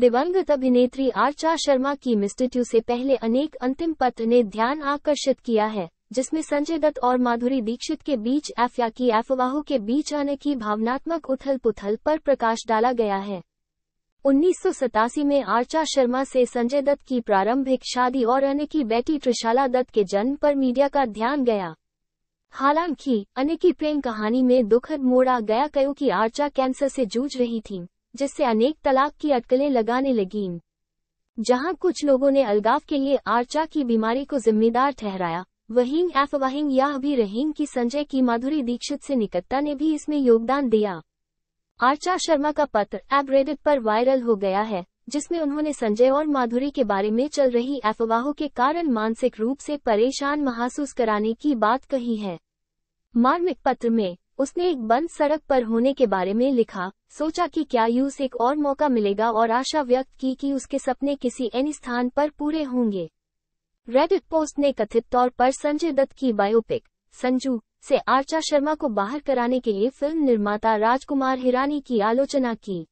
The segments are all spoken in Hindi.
दिवंगत अभिनेत्री आर्चा शर्मा की मिस्टिट्यू से पहले अनेक अंतिम पत्र ने ध्यान आकर्षित किया है जिसमें संजय दत्त और माधुरी दीक्षित के बीच एफिया की अफवाहों के बीच आने की भावनात्मक उथल पुथल पर प्रकाश डाला गया है उन्नीस में आर्चा शर्मा से संजय दत्त की प्रारंभिक शादी और अन्य की बेटी त्रिशाला दत्त के जन्म पर मीडिया का ध्यान गया हालांकि अन्य की प्रेम कहानी में दुखद मोड़ा गया क्योंकि आर्चा कैंसर से जूझ रही थीं। जिससे अनेक तलाक की अटकलें लगाने लगीं जहां कुछ लोगों ने अलगाव के लिए आर्चा की बीमारी को जिम्मेदार ठहराया वहीं अफवाहिंग यह भी रहीम की संजय की माधुरी दीक्षित से निकटता ने भी इसमें योगदान दिया आर्चा शर्मा का पत्र एबरेडिट पर वायरल हो गया है जिसमें उन्होंने संजय और माधुरी के बारे में चल रही अफवाहों के कारण मानसिक रूप से परेशान महसूस कराने की बात कही है मार्मिक पत्र में उसने एक बंद सड़क पर होने के बारे में लिखा सोचा कि क्या यूस एक और मौका मिलेगा और आशा व्यक्त की कि उसके सपने किसी एन स्थान पर पूरे होंगे रेडिट पोस्ट ने कथित तौर पर संजय दत्त की बायोपिक संजू से आर्चा शर्मा को बाहर कराने के लिए फिल्म निर्माता राजकुमार हिरानी की आलोचना की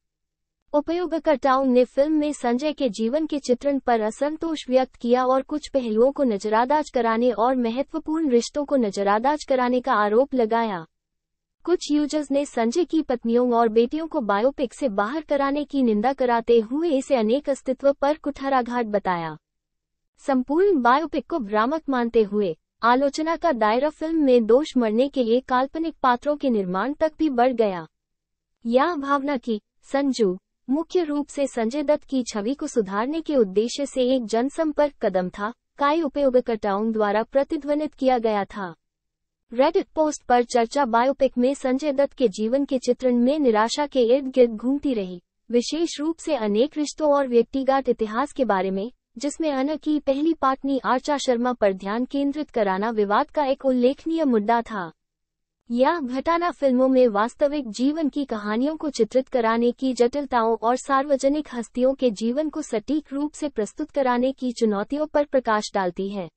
उपयोगकर्ताओं ने फिल्म में संजय के जीवन के चित्रण पर असंतोष व्यक्त किया और कुछ पहलुओं को नजरअंदाज कराने और महत्वपूर्ण रिश्तों को नजरअंदाज कराने का आरोप लगाया कुछ यूजर्स ने संजय की पत्नियों और बेटियों को बायोपिक से बाहर कराने की निंदा कराते हुए इसे अनेक अस्तित्व पर कुठाराघात बताया संपूर्ण बायोपिक को भ्रामक मानते हुए आलोचना का दायरा फिल्म में दोष मरने के लिए काल्पनिक पात्रों के निर्माण तक भी बढ़ गया यह भावना की संजू मुख्य रूप से संजय दत्त की छवि को सुधारने के उद्देश्य से एक जनसंपर्क कदम था कई उपयोगकर्ताओं द्वारा प्रतिध्वनित किया गया था रेडिट पोस्ट पर चर्चा बायोपिक में संजय दत्त के जीवन के चित्रण में निराशा के इर्द गिर्द घूमती रही विशेष रूप से अनेक रिश्तों और व्यक्तिगत इतिहास के बारे में जिसमें अन की पहली पाटनी आर्चा शर्मा पर ध्यान केंद्रित कराना विवाद का एक उल्लेखनीय मुद्दा था यह घटाना फिल्मों में वास्तविक जीवन की कहानियों को चित्रित कराने की जटिलताओं और सार्वजनिक हस्तियों के जीवन को सटीक रूप से प्रस्तुत कराने की चुनौतियों पर प्रकाश डालती है